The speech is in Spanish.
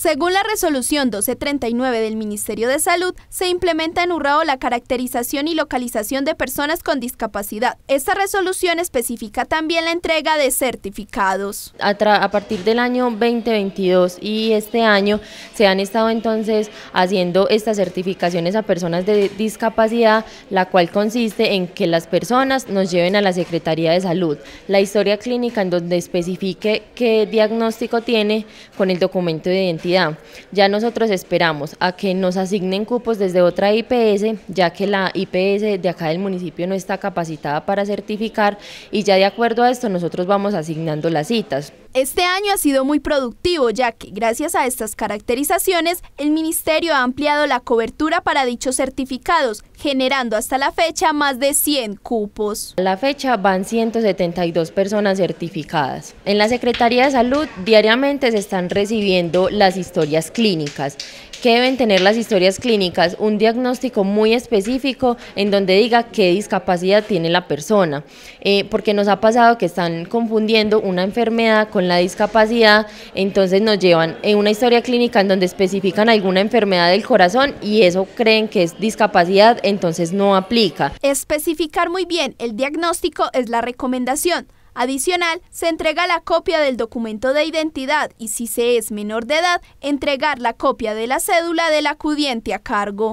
Según la resolución 1239 del Ministerio de Salud, se implementa en Urrao la caracterización y localización de personas con discapacidad. Esta resolución especifica también la entrega de certificados. A, partir del año 2022 y este año se han estado entonces haciendo estas certificaciones a personas de discapacidad, la cual consiste en que las personas nos lleven a la Secretaría de Salud la historia clínica en donde especifique qué diagnóstico tiene con el documento de identidad ya nosotros esperamos a que nos asignen cupos desde otra IPS, ya que la IPS de acá del municipio no está capacitada para certificar y ya de acuerdo a esto nosotros vamos asignando las citas. Este año ha sido muy productivo, ya que gracias a estas caracterizaciones, el Ministerio ha ampliado la cobertura para dichos certificados, generando hasta la fecha más de 100 cupos. A la fecha van 172 personas certificadas. En la Secretaría de Salud diariamente se están recibiendo las historias clínicas. que deben tener las historias clínicas? Un diagnóstico muy específico en donde diga qué discapacidad tiene la persona, eh, porque nos ha pasado que están confundiendo una enfermedad con la discapacidad, entonces nos llevan en una historia clínica en donde especifican alguna enfermedad del corazón y eso creen que es discapacidad, entonces no aplica. Especificar muy bien el diagnóstico es la recomendación. Adicional, se entrega la copia del documento de identidad y si se es menor de edad, entregar la copia de la cédula del acudiente a cargo.